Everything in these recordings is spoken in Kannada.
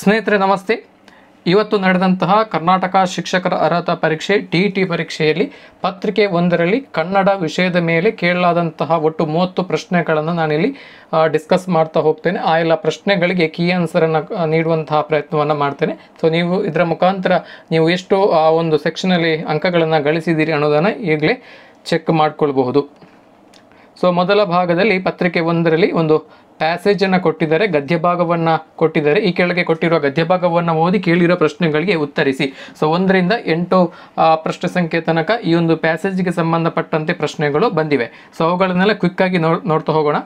ಸ್ನೇಹಿತರೆ ನಮಸ್ತೆ ಇವತ್ತು ನಡೆದಂತಹ ಕರ್ನಾಟಕ ಶಿಕ್ಷಕರ ಅರ್ಹತಾ ಪರೀಕ್ಷೆ ಟಿ ಟಿ ಪರೀಕ್ಷೆಯಲ್ಲಿ ಪತ್ರಿಕೆ ಒಂದರಲ್ಲಿ ಕನ್ನಡ ವಿಷಯದ ಮೇಲೆ ಕೇಳಲಾದಂತಹ ಒಟ್ಟು ಮೂವತ್ತು ಪ್ರಶ್ನೆಗಳನ್ನು ನಾನಿಲ್ಲಿ ಡಿಸ್ಕಸ್ ಮಾಡ್ತಾ ಹೋಗ್ತೇನೆ ಆ ಎಲ್ಲ ಪ್ರಶ್ನೆಗಳಿಗೆ ಕೀ ಆನ್ಸರನ್ನು ನೀಡುವಂತಹ ಪ್ರಯತ್ನವನ್ನು ಮಾಡ್ತೇನೆ ಸೊ ನೀವು ಇದರ ಮುಖಾಂತರ ನೀವು ಎಷ್ಟು ಆ ಒಂದು ಸೆಕ್ಷನಲ್ಲಿ ಅಂಕಗಳನ್ನು ಗಳಿಸಿದ್ದೀರಿ ಅನ್ನೋದನ್ನು ಈಗಲೇ ಚೆಕ್ ಮಾಡಿಕೊಳ್ಬಹುದು ಸೊ ಮೊದಲ ಭಾಗದಲ್ಲಿ ಪತ್ರಿಕೆ ಒಂದರಲ್ಲಿ ಒಂದು ಪ್ಯಾಸೇಜ್ ಅನ್ನ ಕೊಟ್ಟಿದ್ದಾರೆ ಗದ್ಯ ಭಾಗವನ್ನ ಕೊಟ್ಟಿದ್ದಾರೆ ಈ ಕೆಳಗೆ ಕೊಟ್ಟಿರುವ ಗದ್ಯ ಭಾಗವನ್ನ ಓದಿ ಕೇಳಿರೋ ಪ್ರಶ್ನೆಗಳಿಗೆ ಉತ್ತರಿಸಿ ಸೊ ಒಂದರಿಂದ ಎಂಟು ಪ್ರಶ್ನೆ ಸಂಖ್ಯೆ ತನಕ ಈ ಒಂದು ಪ್ಯಾಸೇಜ್ಗೆ ಸಂಬಂಧಪಟ್ಟಂತೆ ಪ್ರಶ್ನೆಗಳು ಬಂದಿವೆ ಸೊ ಅವುಗಳನ್ನೆಲ್ಲ ಕ್ವಿಕ್ ಆಗಿ ನೋಡ್ತಾ ಹೋಗೋಣ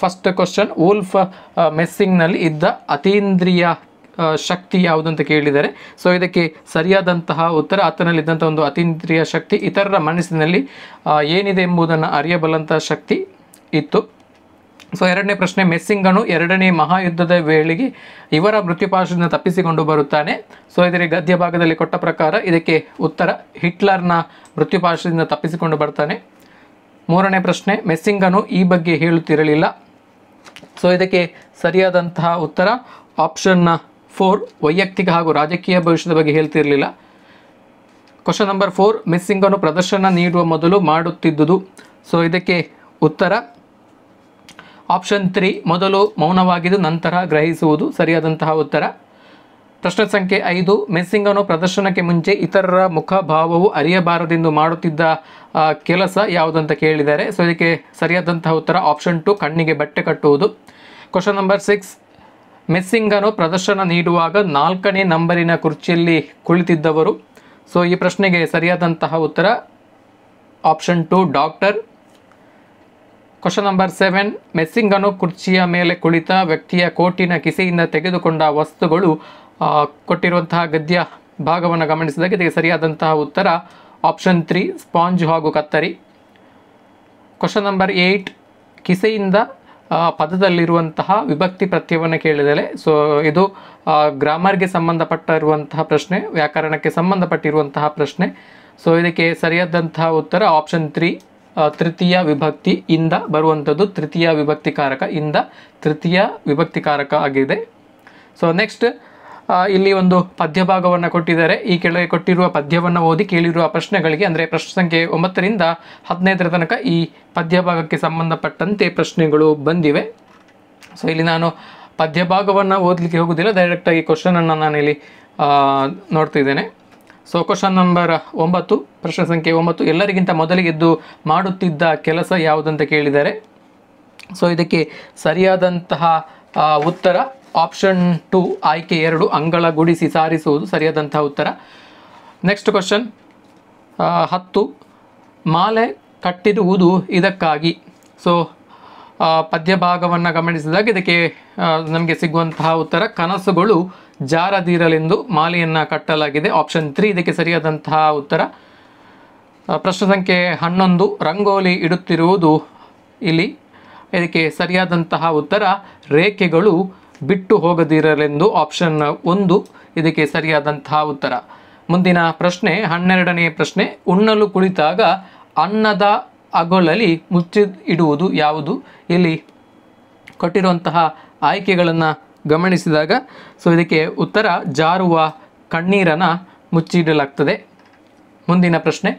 ಫಸ್ಟ್ ಕ್ವಶನ್ ವೂಲ್ಫ ಮೆಸ್ಸಿಂಗ್ನಲ್ಲಿ ಇದ್ದ ಅತೀಂದ್ರಿಯ ಶಕ್ತಿ ಯಾವುದು ಅಂತ ಕೇಳಿದರೆ ಸೊ ಇದಕ್ಕೆ ಸರಿಯಾದಂತಹ ಉತ್ತರ ಆತನಲ್ಲಿದ್ದಂಥ ಒಂದು ಅತೀಂದ್ರಿಯ ಶಕ್ತಿ ಇತರರ ಮನಸ್ಸಿನಲ್ಲಿ ಏನಿದೆ ಎಂಬುದನ್ನು ಅರಿಯಬಲ್ಲಂತಹ ಶಕ್ತಿ ಇತ್ತು ಸೊ ಎರಡನೇ ಪ್ರಶ್ನೆ ಮೆಸ್ಸಿಂಗನು ಎರಡನೇ ಮಹಾಯುದ್ಧದ ವೇಳೆಗೆ ಇವರ ಮೃತ್ಯುಪಾಶದಿಂದ ತಪ್ಪಿಸಿಕೊಂಡು ಬರುತ್ತಾನೆ ಸೊ ಇದರ ಗದ್ಯ ಭಾಗದಲ್ಲಿ ಕೊಟ್ಟ ಪ್ರಕಾರ ಇದಕ್ಕೆ ಉತ್ತರ ಹಿಟ್ಲರ್ನ ಮೃತ್ಯುಪಾಶದಿಂದ ತಪ್ಪಿಸಿಕೊಂಡು ಬರ್ತಾನೆ ಮೂರನೇ ಪ್ರಶ್ನೆ ಮೆಸ್ಸಿಂಗನು ಈ ಬಗ್ಗೆ ಹೇಳುತ್ತಿರಲಿಲ್ಲ ಸೊ ಇದಕ್ಕೆ ಸರಿಯಾದಂತಹ ಉತ್ತರ ಆಪ್ಷನ್ನ ಫೋರ್ ವೈಯಕ್ತಿಕ ಹಾಗೂ ರಾಜಕೀಯ ಭವಿಷ್ಯದ ಬಗ್ಗೆ ಹೇಳ್ತಿರಲಿಲ್ಲ ಕ್ವಶನ್ ನಂಬರ್ ಫೋರ್ ಮೆಸ್ಸಿಂಗನು ಪ್ರದರ್ಶನ ನೀಡುವ ಮೊದಲು ಮಾಡುತ್ತಿದ್ದುದು ಸೊ ಇದಕ್ಕೆ ಉತ್ತರ ಆಪ್ಷನ್ ತ್ರೀ ಮೊದಲು ಮೌನವಾಗಿದ್ದು ನಂತರ ಗ್ರಹಿಸುವುದು ಸರಿಯಾದಂತಹ ಉತ್ತರ ಪ್ರಶ್ನೆ ಸಂಖ್ಯೆ ಐದು ಮೆಸ್ಸಿಂಗನು ಪ್ರದರ್ಶನಕ್ಕೆ ಮುಂಚೆ ಇತರರ ಮುಖಭಾವವು ಅರಿಯಬಾರದೆಂದು ಮಾಡುತ್ತಿದ್ದ ಕೆಲಸ ಯಾವುದಂತ ಕೇಳಿದ್ದಾರೆ ಸೊ ಇದಕ್ಕೆ ಸರಿಯಾದಂತಹ ಉತ್ತರ ಆಪ್ಷನ್ ಟು ಕಣ್ಣಿಗೆ ಬಟ್ಟೆ ಕಟ್ಟುವುದು ಕ್ವಶನ್ ನಂಬರ್ ಸಿಕ್ಸ್ ಮೆಸ್ಸಿಂಗನು ಪ್ರದರ್ಶನ ನೀಡುವಾಗ ನಾಲ್ಕನೇ ನಂಬರಿನ ಕುರ್ಚಿಯಲ್ಲಿ ಕುಳಿತಿದ್ದವರು ಸೊ ಈ ಪ್ರಶ್ನೆಗೆ ಸರಿಯಾದಂತಹ ಉತ್ತರ option two doctor question number seven ಮೆಸ್ಸಿಂಗನು ಕುರ್ಚಿಯ ಮೇಲೆ ಕುಳಿತ ವ್ಯಕ್ತಿಯ ಕೋಟಿನ ಕಿಸೆಯಿಂದ ತೆಗೆದುಕೊಂಡ ವಸ್ತುಗಳು ಕೊಟ್ಟಿರುವಂತಹ ಗದ್ಯ ಭಾಗವನ್ನು ಗಮನಿಸಿದಾಗ ಇದಕ್ಕೆ ಸರಿಯಾದಂತಹ ಉತ್ತರ ಆಪ್ಷನ್ ತ್ರೀ ಸ್ಪಾಂಜ್ ಹಾಗೂ ಕತ್ತರಿ ಕ್ವಶನ್ ನಂಬರ್ ಏಯ್ಟ್ ಕಿಸೆಯಿಂದ ಪದದಲ್ಲಿರುವಂತಹ ವಿಭಕ್ತಿ ಪ್ರತ್ಯವನ್ನು ಕೇಳಿದರೆ ಸೊ ಇದು ಗ್ರಾಮರ್ಗೆ ಸಂಬಂಧಪಟ್ಟಿರುವಂತಹ ಪ್ರಶ್ನೆ ವ್ಯಾಕರಣಕ್ಕೆ ಸಂಬಂಧಪಟ್ಟಿರುವಂತಹ ಪ್ರಶ್ನೆ ಸೊ ಇದಕ್ಕೆ ಸರಿಯಾದಂತಹ ಉತ್ತರ ಆಪ್ಷನ್ ತ್ರೀ ತೃತೀಯ ವಿಭಕ್ತಿ ಇಂದ ಬರುವಂಥದ್ದು ತೃತೀಯ ವಿಭಕ್ತಿಕಾರಕ ಇಂದ ತೃತೀಯ ವಿಭಕ್ತಿಕಾರಕ ಆಗಿದೆ ಸೊ ನೆಕ್ಸ್ಟ್ ಇಲ್ಲಿ ಒಂದು ಪದ್ಯಭಾಗವನ್ನು ಕೊಟ್ಟಿದ್ದಾರೆ ಈ ಕೆಳಗೆ ಕೊಟ್ಟಿರುವ ಪದ್ಯವನ್ನು ಓದಿ ಕೇಳಿರುವ ಪ್ರಶ್ನೆಗಳಿಗೆ ಅಂದರೆ ಪ್ರಶ್ನೆ ಸಂಖ್ಯೆ ಒಂಬತ್ತರಿಂದ ಹದಿನೈದರ ತನಕ ಈ ಪದ್ಯಭಾಗಕ್ಕೆ ಸಂಬಂಧಪಟ್ಟಂತೆ ಪ್ರಶ್ನೆಗಳು ಬಂದಿವೆ ಸೊ ಇಲ್ಲಿ ನಾನು ಪದ್ಯಭಾಗವನ್ನು ಓದಲಿಕ್ಕೆ ಹೋಗೋದಿಲ್ಲ ಡೈರೆಕ್ಟಾಗಿ ಕ್ವಶನನ್ನು ನಾನಿಲ್ಲಿ ನೋಡ್ತಿದ್ದೇನೆ ಸೊ ಕ್ವಶನ್ ನಂಬರ್ ಒಂಬತ್ತು ಪ್ರಶ್ನೆ ಸಂಖ್ಯೆ ಒಂಬತ್ತು ಎಲ್ಲರಿಗಿಂತ ಮೊದಲಿಗೆದ್ದು ಮಾಡುತ್ತಿದ್ದ ಕೆಲಸ ಯಾವುದಂತ ಕೇಳಿದ್ದಾರೆ ಸೊ ಇದಕ್ಕೆ ಸರಿಯಾದಂತಹ ಉತ್ತರ ಆಪ್ಷನ್ ಟು ಆಯ್ಕೆ ಎರಡು ಅಂಗಳ ಗುಡಿಸಿ ಸಾರಿಸುವುದು ಸರಿಯಾದಂತಹ ಉತ್ತರ ನೆಕ್ಸ್ಟ್ ಕ್ವಶನ್ ಹತ್ತು ಮಾಲೆ ಕಟ್ಟಿರುವುದು ಇದಕ್ಕಾಗಿ ಸೊ ಪದ್ಯ ಭಾಗವನ್ನು ಗಮನಿಸಿದಾಗ ಇದಕ್ಕೆ ನಮಗೆ ಸಿಗುವಂತಹ ಉತ್ತರ ಕನಸುಗಳು ಜಾರದಿರಲೆಂದು ಮಾಲೆಯನ್ನು ಕಟ್ಟಲಾಗಿದೆ ಆಪ್ಷನ್ ತ್ರೀ ಇದಕ್ಕೆ ಸರಿಯಾದಂತಹ ಉತ್ತರ ಪ್ರಶ್ನೆ ಸಂಖ್ಯೆ ಹನ್ನೊಂದು ರಂಗೋಲಿ ಇಡುತ್ತಿರುವುದು ಇಲ್ಲಿ ಇದಕ್ಕೆ ಸರಿಯಾದಂತಹ ಉತ್ತರ ರೇಖೆಗಳು ಬಿಟ್ಟು ಹೋಗದಿರಲೆಂದು ಆಪ್ಷನ್ ಒಂದು ಇದಕ್ಕೆ ಸರಿಯಾದಂತಹ ಉತ್ತರ ಮುಂದಿನ ಪ್ರಶ್ನೆ ಹನ್ನೆರಡನೇ ಪ್ರಶ್ನೆ ಉಣ್ಣಲು ಕುಳಿತಾಗ ಅನ್ನದ ಅಗೊಳಲಿ ಮುಚ್ಚಿ ಇಡುವುದು ಯಾವುದು ಇಲ್ಲಿ ಕೊಟ್ಟಿರುವಂತಹ ಆಯ್ಕೆಗಳನ್ನು ಗಮನಿಸಿದಾಗ ಸೊ ಇದಕ್ಕೆ ಉತ್ತರ ಜಾರುವ ಕಣ್ಣೀರನ್ನು ಮುಚ್ಚಿಡಲಾಗ್ತದೆ ಮುಂದಿನ ಪ್ರಶ್ನೆ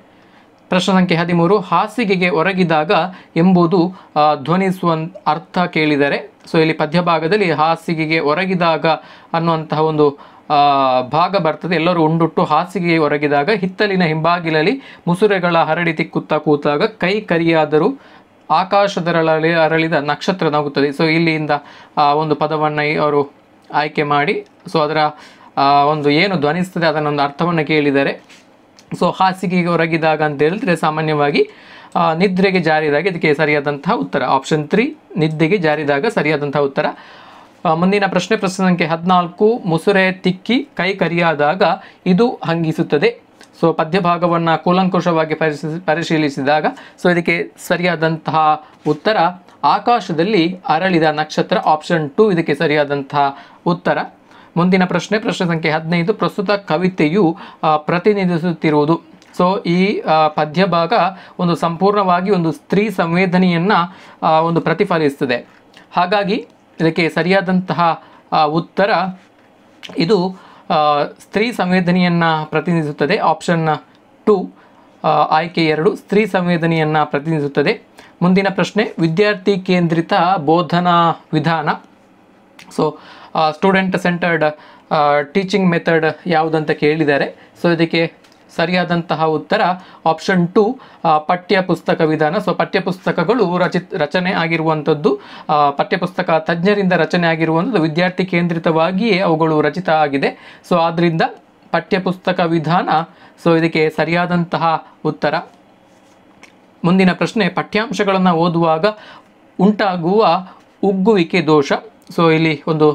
ಪ್ರಶ್ನೆ ಸಂಖ್ಯೆ ಹದಿಮೂರು ಹಾಸಿಗೆಗೆ ಒರಗಿದಾಗ ಎಂಬುದು ಧ್ವನಿಸುವ ಅರ್ಥ ಕೇಳಿದರೆ ಸೊ ಇಲ್ಲಿ ಪದ್ಯಭಾಗದಲ್ಲಿ ಹಾಸಿಗೆಗೆ ಒರಗಿದಾಗ ಅನ್ನುವಂತಹ ಒಂದು ಭಾಗ ಬರ್ತದೆ ಎಲ್ಲರೂ ಉಂಡುಟ್ಟು ಹಾಸಿಗೆಗೆ ಒರಗಿದಾಗ ಹಿತ್ತಲಿನ ಹಿಂಬಾಗಿಲಲ್ಲಿ ಮುಸುರೆಗಳ ಹರಡಿ ತಿಕ್ಕುತ್ತಾ ಕೂತಾಗ ಕೈ ಕರಿಯಾದರೂ ಆಕಾಶದರಳಲಿ ಅರಳಿದ ನಕ್ಷತ್ರನಾಗುತ್ತದೆ ಸೊ ಇಲ್ಲಿಯಿಂದ ಒಂದು ಪದವನ್ನು ಅವರು ಆಯ್ಕೆ ಮಾಡಿ ಸೊ ಅದರ ಒಂದು ಏನು ಧ್ವನಿಸ್ತದೆ ಅದನ್ನೊಂದು ಅರ್ಥವನ್ನು ಕೇಳಿದರೆ ಸೊ ಹಾಸಿಗೆಗೆ ಹೊರಗಿದಾಗ ಅಂತ ಹೇಳಿದ್ರೆ ಸಾಮಾನ್ಯವಾಗಿ ನಿದ್ರೆಗೆ ಜಾರಿದಾಗ ಇದಕ್ಕೆ ಸರಿಯಾದಂತಹ ಉತ್ತರ ಆಪ್ಷನ್ ತ್ರೀ ನಿದ್ದೆಗೆ ಜಾರಿದಾಗ ಸರಿಯಾದಂತಹ ಉತ್ತರ ಮುಂದಿನ ಪ್ರಶ್ನೆ ಪ್ರಶ್ನೆ ಸಂಖ್ಯೆ ಹದಿನಾಲ್ಕು ಮುಸುರೆ ತಿಕ್ಕಿ ಕೈ ಕರಿಯಾದಾಗ ಇದು ಹಂಗಿಸುತ್ತದೆ ಸೊ ಪದ್ಯಭಾಗವನ್ನು ಕೂಲಂಕುಷವಾಗಿ ಪರಿಶೀಲಿಸಿದಾಗ ಸೊ ಇದಕ್ಕೆ ಸರಿಯಾದಂತಹ ಉತ್ತರ ಆಕಾಶದಲ್ಲಿ ಅರಳಿದ ನಕ್ಷತ್ರ ಆಪ್ಷನ್ ಟು ಇದಕ್ಕೆ ಸರಿಯಾದಂತಹ ಉತ್ತರ ಮುಂದಿನ ಪ್ರಶ್ನೆ ಪ್ರಶ್ನೆ ಸಂಖ್ಯೆ ಹದಿನೈದು ಪ್ರಸ್ತುತ ಕವಿತೆಯು ಪ್ರತಿನಿಧಿಸುತ್ತಿರುವುದು ಸೊ ಈ ಪದ್ಯಭಾಗ ಒಂದು ಸಂಪೂರ್ಣವಾಗಿ ಒಂದು ಸ್ತ್ರೀ ಸಂವೇದನೆಯನ್ನು ಒಂದು ಪ್ರತಿಫಲಿಸ್ತದೆ ಹಾಗಾಗಿ ಇದಕ್ಕೆ ಸರಿಯಾದಂತಹ ಉತ್ತರ ಇದು ಸ್ತ್ರೀ ಸಂವೇದನೆಯನ್ನು ಪ್ರತಿನಿಧಿಸುತ್ತದೆ ಆಪ್ಷನ್ ಟು ಆಯ್ಕೆ ಎರಡು ಸ್ತ್ರೀ ಸಂವೇದನೆಯನ್ನು ಪ್ರತಿನಿಧಿಸುತ್ತದೆ ಮುಂದಿನ ಪ್ರಶ್ನೆ ವಿದ್ಯಾರ್ಥಿ ಕೇಂದ್ರಿತ ಬೋಧನಾ ವಿಧಾನ so student centred teaching method ಯಾವುದಂತ ಕೇಳಿದ್ದಾರೆ ಸೊ ಇದಕ್ಕೆ ಸರಿಯಾದಂತಹ ಉತ್ತರ ಆಪ್ಷನ್ ಟು ಪಠ್ಯ ಪುಸ್ತಕ ವಿಧಾನ ಸೊ ಪಠ್ಯಪುಸ್ತಕಗಳು ರಚಿತ್ ರಚನೆ ಆಗಿರುವಂಥದ್ದು ಪಠ್ಯಪುಸ್ತಕ ತಜ್ಞರಿಂದ ರಚನೆ ಆಗಿರುವಂಥದ್ದು ವಿದ್ಯಾರ್ಥಿ ಕೇಂದ್ರಿತವಾಗಿಯೇ ಅವುಗಳು ರಚಿತ ಆಗಿದೆ ಸೊ ಆದ್ದರಿಂದ ಪಠ್ಯಪುಸ್ತಕ ವಿಧಾನ ಸೊ ಇದಕ್ಕೆ ಸರಿಯಾದಂತಹ ಉತ್ತರ ಮುಂದಿನ ಪ್ರಶ್ನೆ ಪಠ್ಯಾಂಶಗಳನ್ನು ಓದುವಾಗ ಉಂಟಾಗುವ ಉಗ್ಗುವಿಕೆ ದೋಷ ಸೊ ಇಲ್ಲಿ ಒಂದು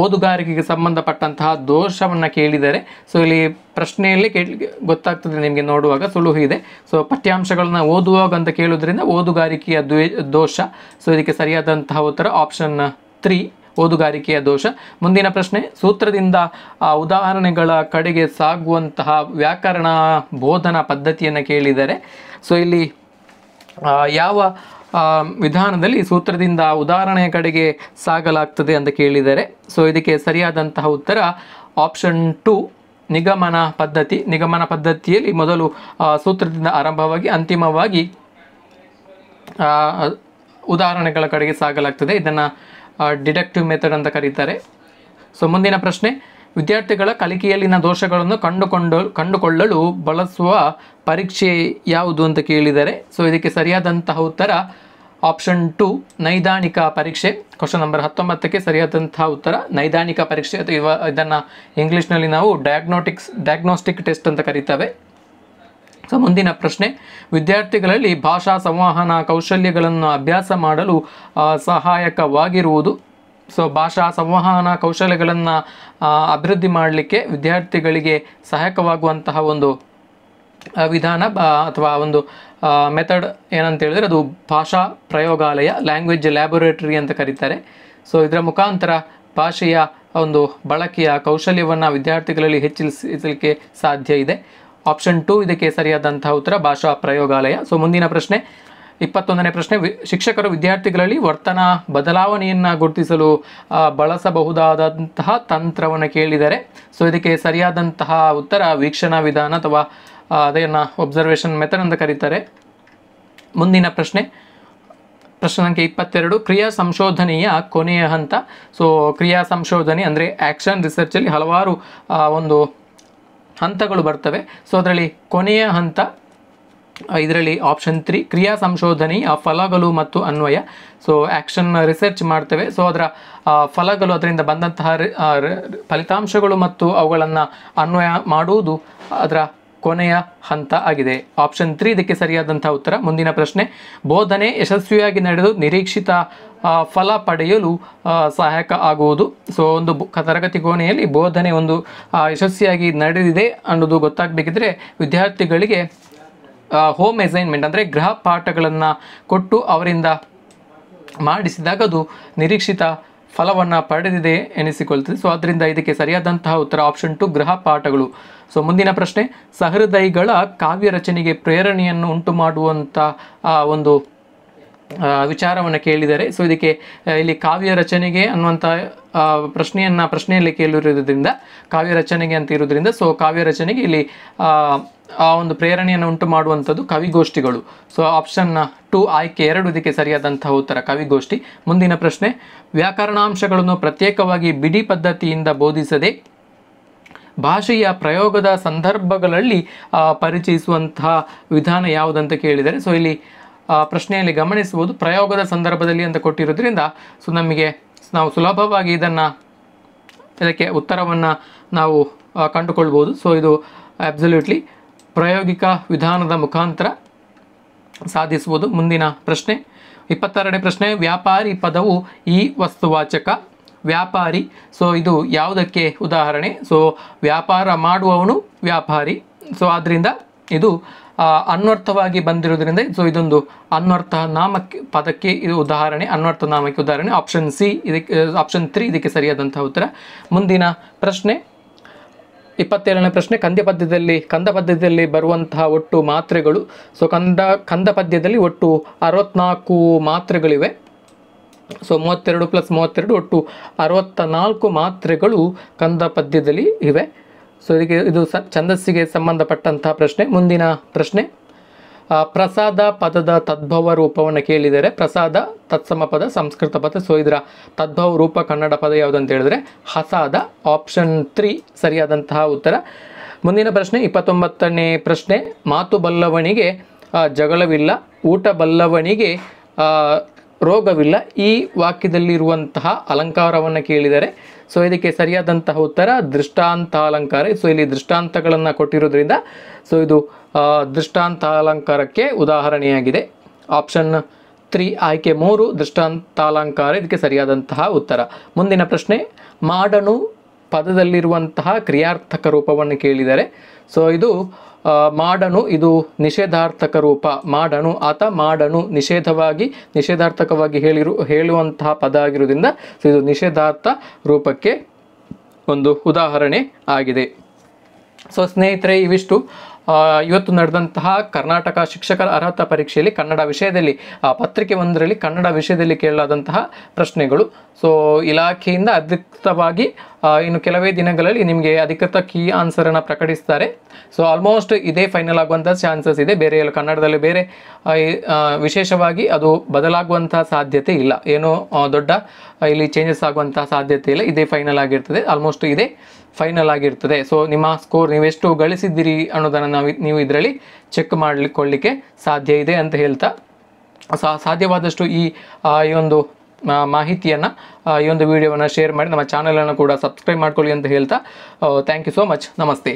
ಓದುಗಾರಿಕೆಗೆ ಸಂಬಂಧಪಟ್ಟಂತಹ ದೋಷವನ್ನು ಕೇಳಿದರೆ ಸೊ ಇಲ್ಲಿ ಪ್ರಶ್ನೆಯಲ್ಲಿ ಕೇಳಿ ಗೊತ್ತಾಗ್ತದೆ ನಿಮಗೆ ನೋಡುವಾಗ ಸುಳುಹು ಇದೆ ಸೊ ಪಠ್ಯಾಂಶಗಳನ್ನು ಓದುವಾಗ ಅಂತ ಕೇಳೋದ್ರಿಂದ ಓದುಗಾರಿಕೆಯ ದ್ವೇ ದೋಷ ಸೊ ಇದಕ್ಕೆ ಸರಿಯಾದಂತಹ ಉತ್ತರ ಆಪ್ಷನ್ ತ್ರೀ ಓದುಗಾರಿಕೆಯ ದೋಷ ಮುಂದಿನ ಪ್ರಶ್ನೆ ಸೂತ್ರದಿಂದ ಉದಾಹರಣೆಗಳ ಕಡೆಗೆ ಸಾಗುವಂತಹ ವ್ಯಾಕರಣ ಬೋಧನಾ ಪದ್ಧತಿಯನ್ನು ಕೇಳಿದರೆ ಸೊ ಇಲ್ಲಿ ಯಾವ ವಿಧಾನದಲ್ಲಿ ಸೂತ್ರದಿಂದ ಉದಾಹರಣೆಯ ಕಡೆಗೆ ಸಾಗಲಾಗ್ತದೆ ಅಂತ ಕೇಳಿದರೆ ಸೊ ಇದಕ್ಕೆ ಸರಿಯಾದಂತಹ ಉತ್ತರ ಆಪ್ಷನ್ ಟು ನಿಗಮನ ಪದ್ಧತಿ ನಿಗಮನ ಪದ್ಧತಿಯಲ್ಲಿ ಮೊದಲು ಸೂತ್ರದಿಂದ ಆರಂಭವಾಗಿ ಅಂತಿಮವಾಗಿ ಉದಾಹರಣೆಗಳ ಕಡೆಗೆ ಸಾಗಲಾಗ್ತದೆ ಇದನ್ನು ಡಿಡಕ್ಟಿವ್ ಮೆಥಡ್ ಅಂತ ಕರೀತಾರೆ ಸೊ ಮುಂದಿನ ಪ್ರಶ್ನೆ ವಿದ್ಯಾರ್ಥಿಗಳ ಕಲಿಕೆಯಲ್ಲಿನ ದೋಷಗಳನ್ನು ಕಂಡುಕೊಂಡು ಕಂಡುಕೊಳ್ಳಲು ಬಳಸುವ ಪರೀಕ್ಷೆ ಯಾವುದು ಅಂತ ಕೇಳಿದರೆ ಸೊ ಇದಕ್ಕೆ ಸರಿಯಾದಂತಹ ಉತ್ತರ ಆಪ್ಷನ್ ಟು ನೈದಾನಿಕ ಪರೀಕ್ಷೆ ಕ್ವಶನ್ ನಂಬರ್ ಹತ್ತೊಂಬತ್ತಕ್ಕೆ ಸರಿಯಾದಂತಹ ಉತ್ತರ ನೈದಾನಿಕ ಪರೀಕ್ಷೆ ಅಥವಾ ಇದನ್ನು ಇಂಗ್ಲೀಷ್ನಲ್ಲಿ ನಾವು ಡಯಾಗ್ನೋಟಿಕ್ಸ್ ಡಯಾಗ್ನೋಸ್ಟಿಕ್ ಟೆಸ್ಟ್ ಅಂತ ಕರೀತವೆ ಸೊ ಮುಂದಿನ ಪ್ರಶ್ನೆ ವಿದ್ಯಾರ್ಥಿಗಳಲ್ಲಿ ಭಾಷಾ ಸಂವಹನ ಕೌಶಲ್ಯಗಳನ್ನು ಅಭ್ಯಾಸ ಮಾಡಲು ಸಹಾಯಕವಾಗಿರುವುದು ಸೊ ಭಾಷಾ ಸಂವಹನ ಕೌಶಲ್ಯಗಳನ್ನು ಅಭಿವೃದ್ಧಿ ಮಾಡಲಿಕ್ಕೆ ವಿದ್ಯಾರ್ಥಿಗಳಿಗೆ ಸಹಾಯಕವಾಗುವಂತಹ ಒಂದು ವಿಧಾನ ಅಥವಾ ಒಂದು ಮೆಥಡ್ ಏನಂತ ಹೇಳಿದ್ರೆ ಅದು ಭಾಷಾ ಪ್ರಯೋಗಾಲಯ ಲ್ಯಾಂಗ್ವೇಜ್ ಲ್ಯಾಬೊರೇಟರಿ ಅಂತ ಕರೀತಾರೆ ಸೊ ಇದರ ಮುಖಾಂತರ ಭಾಷೆಯ ಒಂದು ಬಳಕೆಯ ಕೌಶಲ್ಯವನ್ನು ವಿದ್ಯಾರ್ಥಿಗಳಲ್ಲಿ ಹೆಚ್ಚಿಸಲಿಕ್ಕೆ ಸಾಧ್ಯ ಇದೆ ಆಪ್ಷನ್ ಟು ಇದಕ್ಕೆ ಸರಿಯಾದಂತಹ ಉತ್ತರ ಭಾಷಾ ಪ್ರಯೋಗಾಲಯ ಸೊ ಮುಂದಿನ ಪ್ರಶ್ನೆ ಇಪ್ಪತ್ತೊಂದನೇ ಪ್ರಶ್ನೆ ಶಿಕ್ಷಕರು ವಿದ್ಯಾರ್ಥಿಗಳಲ್ಲಿ ವರ್ತನ ಬದಲಾವಣೆಯನ್ನು ಗುರುತಿಸಲು ಬಳಸಬಹುದಾದಂತಹ ತಂತ್ರವನ್ನು ಕೇಳಿದರೆ ಸೊ ಇದಕ್ಕೆ ಸರಿಯಾದಂತಹ ಉತ್ತರ ವೀಕ್ಷಣಾ ವಿಧಾನ ಅಥವಾ ಅದೇನ ಒಬ್ಸರ್ವೇಷನ್ ಮೆಥಡ್ ಅಂತ ಕರೀತಾರೆ ಮುಂದಿನ ಪ್ರಶ್ನೆ ಪ್ರಶ್ನೆ ಸಂಖ್ಯೆ ಇಪ್ಪತ್ತೆರಡು ಕ್ರಿಯಾ ಸಂಶೋಧನೆಯ ಕೊನೆಯ ಹಂತ ಸೊ ಕ್ರಿಯಾ ಸಂಶೋಧನೆ ಅಂದರೆ ಆ್ಯಕ್ಷನ್ ರಿಸರ್ಚಲ್ಲಿ ಹಲವಾರು ಒಂದು ಹಂತಗಳು ಬರ್ತವೆ ಸೊ ಅದರಲ್ಲಿ ಕೊನೆಯ ಹಂತ ಇದರಲ್ಲಿ ಆಪ್ಷನ್ ತ್ರೀ ಕ್ರಿಯಾ ಸಂಶೋಧನೆ ಆ ಫಲಗಳು ಮತ್ತು ಅನ್ವಯ ಸೊ ಆ್ಯಕ್ಷನ್ ರಿಸರ್ಚ್ ಮಾಡ್ತೇವೆ ಸೊ ಅದರ ಫಲಗಳು ಅದರಿಂದ ಬಂದಂತಹ ಫಲಿತಾಂಶಗಳು ಮತ್ತು ಅವುಗಳನ್ನು ಅನ್ವಯ ಮಾಡುವುದು ಅದರ ಕೊನೆಯ ಹಂತ ಆಗಿದೆ ಆಪ್ಷನ್ ತ್ರೀ ಇದಕ್ಕೆ ಸರಿಯಾದಂಥ ಉತ್ತರ ಮುಂದಿನ ಪ್ರಶ್ನೆ ಬೋಧನೆ ಯಶಸ್ವಿಯಾಗಿ ನಡೆದು ನಿರೀಕ್ಷಿತ ಫಲ ಪಡೆಯಲು ಸಹಾಯಕ ಆಗುವುದು ಸೊ ಒಂದು ತರಗತಿ ಕೋಣೆಯಲ್ಲಿ ಬೋಧನೆ ಒಂದು ಯಶಸ್ವಿಯಾಗಿ ನಡೆದಿದೆ ಅನ್ನೋದು ಗೊತ್ತಾಗಬೇಕಿದ್ರೆ ವಿದ್ಯಾರ್ಥಿಗಳಿಗೆ ಹೋಮ್ ಅಸೈನ್ಮೆಂಟ್ ಅಂದರೆ ಗೃಹ ಪಾಠಗಳನ್ನು ಕೊಟ್ಟು ಅವರಿಂದ ಮಾಡಿಸಿದಾಗ ಅದು ನಿರೀಕ್ಷಿತ ಫಲವನ್ನು ಪಡೆದಿದೆ ಎನಿಸಿಕೊಳ್ತದೆ ಸೊ ಅದರಿಂದ ಇದಕ್ಕೆ ಸರಿಯಾದಂತಹ ಉತ್ತರ ಆಪ್ಷನ್ ಟು ಗೃಹ ಪಾಠಗಳು ಸೊ ಮುಂದಿನ ಪ್ರಶ್ನೆ ಸಹೃದಯಿಗಳ ಕಾವ್ಯ ರಚನೆಗೆ ಪ್ರೇರಣೆಯನ್ನು ಉಂಟು ಮಾಡುವಂಥ ಒಂದು ವಿಚಾರವನ್ನು ಕೇಳಿದರೆ ಸೊ ಇದಕ್ಕೆ ಇಲ್ಲಿ ಕಾವ್ಯ ರಚನೆಗೆ ಅನ್ನುವಂಥ ಪ್ರಶ್ನೆಯನ್ನು ಪ್ರಶ್ನೆಯಲ್ಲಿ ಕೇಳಿರುವುದರಿಂದ ಕಾವ್ಯ ರಚನೆಗೆ ಅಂತ ಇರೋದ್ರಿಂದ ಸೊ ಕಾವ್ಯ ರಚನೆಗೆ ಇಲ್ಲಿ ಆ ಒಂದು ಪ್ರೇರಣೆಯನ್ನು ಉಂಟು ಮಾಡುವಂಥದ್ದು ಕವಿಗೋಷ್ಠಿಗಳು ಸೊ ಆಪ್ಷನ್ ಟು ಆಯ್ಕೆ ಎರಡು ಇದಕ್ಕೆ ಸರಿಯಾದಂತಹ ಉತ್ತರ ಕವಿಗೋಷ್ಠಿ ಮುಂದಿನ ಪ್ರಶ್ನೆ ವ್ಯಾಕರಣಾಂಶಗಳನ್ನು ಪ್ರತ್ಯೇಕವಾಗಿ ಬಿಡಿ ಪದ್ಧತಿಯಿಂದ ಬೋಧಿಸದೆ ಭಾಷೆಯ ಪ್ರಯೋಗದ ಸಂದರ್ಭಗಳಲ್ಲಿ ಪರಿಚಯಿಸುವಂತಹ ವಿಧಾನ ಯಾವುದಂತ ಕೇಳಿದರೆ ಸೊ ಇಲ್ಲಿ ಪ್ರಶ್ನೆಯಲ್ಲಿ ಗಮನಿಸುವುದು ಪ್ರಯೋಗದ ಸಂದರ್ಭದಲ್ಲಿ ಅಂತ ಕೊಟ್ಟಿರೋದ್ರಿಂದ ಸೊ ನಮಗೆ ನಾವು ಸುಲಭವಾಗಿ ಇದನ್ನು ಇದಕ್ಕೆ ಉತ್ತರವನ್ನು ನಾವು ಕಂಡುಕೊಳ್ಬೋದು ಸೊ ಇದು ಅಬ್ಸಲ್ಯೂಟ್ಲಿ ಪ್ರಾಯೋಗಿಕ ವಿಧಾನದ ಮುಖಾಂತರ ಸಾಧಿಸುವುದು ಮುಂದಿನ ಪ್ರಶ್ನೆ ಇಪ್ಪತ್ತೆರಡನೇ ಪ್ರಶ್ನೆ ವ್ಯಾಪಾರಿ ಪದವು ಈ ವಸ್ತುವಾಚಕ ವ್ಯಾಪಾರಿ ಸೊ ಇದು ಯಾವುದಕ್ಕೆ ಉದಾಹರಣೆ ಸೊ ವ್ಯಾಪಾರ ಮಾಡುವವನು ವ್ಯಾಪಾರಿ ಸೊ ಆದ್ದರಿಂದ ಇದು ಅನ್ವರ್ಥವಾಗಿ ಬಂದಿರೋದ್ರಿಂದ ಸೊ ಇದೊಂದು ಅನ್ವರ್ಥ ನಾಮಕ್ಕೆ ಪದಕ್ಕೆ ಇದು ಉದಾಹರಣೆ ಅನ್ವರ್ಥ ನಾಮಕ್ಕೆ ಉದಾಹರಣೆ ಆಪ್ಷನ್ ಸಿ ಇದಕ್ಕೆ ಆಪ್ಷನ್ ತ್ರೀ ಇದಕ್ಕೆ ಸರಿಯಾದಂತಹ ಉತ್ತರ ಮುಂದಿನ ಪ್ರಶ್ನೆ ಇಪ್ಪತ್ತೇಳನೇ ಪ್ರಶ್ನೆ ಕಂದ್ಯ ಪದ್ಯದಲ್ಲಿ ಕಂದ ಪದ್ಯದಲ್ಲಿ ಬರುವಂತಹ ಒಟ್ಟು ಮಾತ್ರೆಗಳು ಸೊ ಕಂದ ಕಂದ ಪದ್ಯದಲ್ಲಿ ಒಟ್ಟು ಅರವತ್ನಾಲ್ಕು ಮಾತ್ರೆಗಳಿವೆ ಸೊ ಮೂವತ್ತೆರಡು ಪ್ಲಸ್ ಮೂವತ್ತೆರಡು ಒಟ್ಟು ಅರವತ್ತ ನಾಲ್ಕು ಮಾತ್ರೆಗಳು ಕಂದ ಪದ್ಯದಲ್ಲಿ ಇವೆ ಸೊ ಇದಕ್ಕೆ ಇದು ಸ ಛಂದಸ್ಸಿಗೆ ಸಂಬಂಧಪಟ್ಟಂತಹ ಪ್ರಶ್ನೆ ಮುಂದಿನ ಪ್ರಶ್ನೆ ಪ್ರಸಾದ ಪದದ ತದ್ಭವ ರೂಪವನ್ನು ಕೇಳಿದರೆ ಪ್ರಸಾದ ತತ್ಸಮ ಪದ ಸಂಸ್ಕೃತ ಪದ ಸೊ ಇದರ ತದ್ಭವ ರೂಪ ಕನ್ನಡ ಪದ ಯಾವುದು ಅಂತ ಹೇಳಿದ್ರೆ ಹಸಾದ ಆಪ್ಷನ್ ತ್ರೀ ಸರಿಯಾದಂತಹ ಉತ್ತರ ಮುಂದಿನ ಪ್ರಶ್ನೆ ಇಪ್ಪತ್ತೊಂಬತ್ತನೇ ಪ್ರಶ್ನೆ ಮಾತು ಬಲ್ಲವಣಿಗೆ ಜಗಳವಿಲ್ಲ ಊಟ ಬಲ್ಲವಣಿಗೆ ರೋಗವಿಲ್ಲ ಈ ವಾಕ್ಯದಲ್ಲಿರುವಂತಹ ಅಲಂಕಾರವನ್ನು ಕೇಳಿದರೆ ಸೊ ಇದಕ್ಕೆ ಸರಿಯಾದಂತಹ ಉತ್ತರ ದೃಷ್ಟಾಂತ ಅಲಂಕಾರ ಸೊ ಇಲ್ಲಿ ದೃಷ್ಟಾಂತಗಳನ್ನು ಕೊಟ್ಟಿರೋದ್ರಿಂದ ಸೊ ಇದು ದೃಷ್ಟಾಂತ ಅಲಂಕಾರಕ್ಕೆ ಉದಾಹರಣೆಯಾಗಿದೆ ಆಪ್ಷನ್ ತ್ರೀ ಆಯ್ಕೆ ಮೂರು ದೃಷ್ಟಾಂತಾಲಂಕಾರ ಇದಕ್ಕೆ ಸರಿಯಾದಂತಹ ಉತ್ತರ ಮುಂದಿನ ಪ್ರಶ್ನೆ ಮಾಡನು ಪದದಲ್ಲಿರುವಂತಹ ಕ್ರಿಯಾರ್ಥಕ ರೂಪವನ್ನು ಕೇಳಿದರೆ ಸೊ ಇದು ಮಾಡನು ಇದು ನಿಷೇಧಾರ್ಥಕ ರೂಪ ಮಾಡನು ಆತ ಮಾಡನು ನಿಷೇಧವಾಗಿ ನಿಷೇಧಾರ್ಥಕವಾಗಿ ಹೇಳಿರು ಹೇಳುವಂತಹ ಪದ ಆಗಿರುವುದರಿಂದ ಇದು ನಿಷೇಧಾರ್ಥ ರೂಪಕ್ಕೆ ಒಂದು ಉದಾಹರಣೆ ಆಗಿದೆ ಸೊ ಸ್ನೇಹಿತರೆ ಇವಿಷ್ಟು ಇವತ್ತು ನಡೆದಂತಹ ಕರ್ನಾಟಕ ಶಿಕ್ಷಕರ ಅರ್ಹತಾ ಪರೀಕ್ಷೆಯಲ್ಲಿ ಕನ್ನಡ ವಿಷಯದಲ್ಲಿ ಪತ್ರಿಕೆ ಒಂದರಲ್ಲಿ ಕನ್ನಡ ವಿಷಯದಲ್ಲಿ ಕೇಳಲಾದಂತಹ ಪ್ರಶ್ನೆಗಳು ಸೊ ಇಲಾಖೆಯಿಂದ ಅಧಿಕೃತವಾಗಿ ಇನ್ನು ಕೆಲವೇ ದಿನಗಳಲ್ಲಿ ನಿಮಗೆ ಅಧಿಕೃತ ಕೀ ಆನ್ಸರನ್ನು ಪ್ರಕಟಿಸ್ತಾರೆ ಸೊ ಆಲ್ಮೋಸ್ಟ್ ಇದೇ ಫೈನಲ್ ಆಗುವಂಥ ಚಾನ್ಸಸ್ ಇದೆ ಬೇರೆ ಎಲ್ಲ ಕನ್ನಡದಲ್ಲಿ ಬೇರೆ ವಿಶೇಷವಾಗಿ ಅದು ಬದಲಾಗುವಂಥ ಸಾಧ್ಯತೆ ಇಲ್ಲ ಏನೋ ದೊಡ್ಡ ಇಲ್ಲಿ ಚೇಂಜಸ್ ಆಗುವಂತಹ ಸಾಧ್ಯತೆ ಇಲ್ಲ ಇದೇ ಫೈನಲ್ ಆಗಿರ್ತದೆ ಆಲ್ಮೋಸ್ಟ್ ಇದೇ ಫೈನಲ್ ಆಗಿರ್ತದೆ ಸೊ ನಿಮ್ಮ ಸ್ಕೋರ್ ನೀವೆಷ್ಟು ಗಳಿಸಿದ್ದೀರಿ ಅನ್ನೋದನ್ನು ನಾವು ನೀವು ಇದರಲ್ಲಿ ಚೆಕ್ ಮಾಡಿಕೊಳ್ಳಿಕ್ಕೆ ಸಾಧ್ಯ ಇದೆ ಅಂತ ಹೇಳ್ತಾ ಸಾಧ್ಯವಾದಷ್ಟು ಈ ಈ ಒಂದು ಮಾಹಿತಿಯನ್ನು ಈ ಒಂದು ವಿಡಿಯೋವನ್ನು ಶೇರ್ ಮಾಡಿ ನಮ್ಮ ಚಾನಲನ್ನು ಕೂಡ ಸಬ್ಸ್ಕ್ರೈಬ್ ಮಾಡ್ಕೊಳ್ಳಿ ಅಂತ ಹೇಳ್ತಾ ಥ್ಯಾಂಕ್ ಯು ಸೋ ಮಚ್ ನಮಸ್ತೆ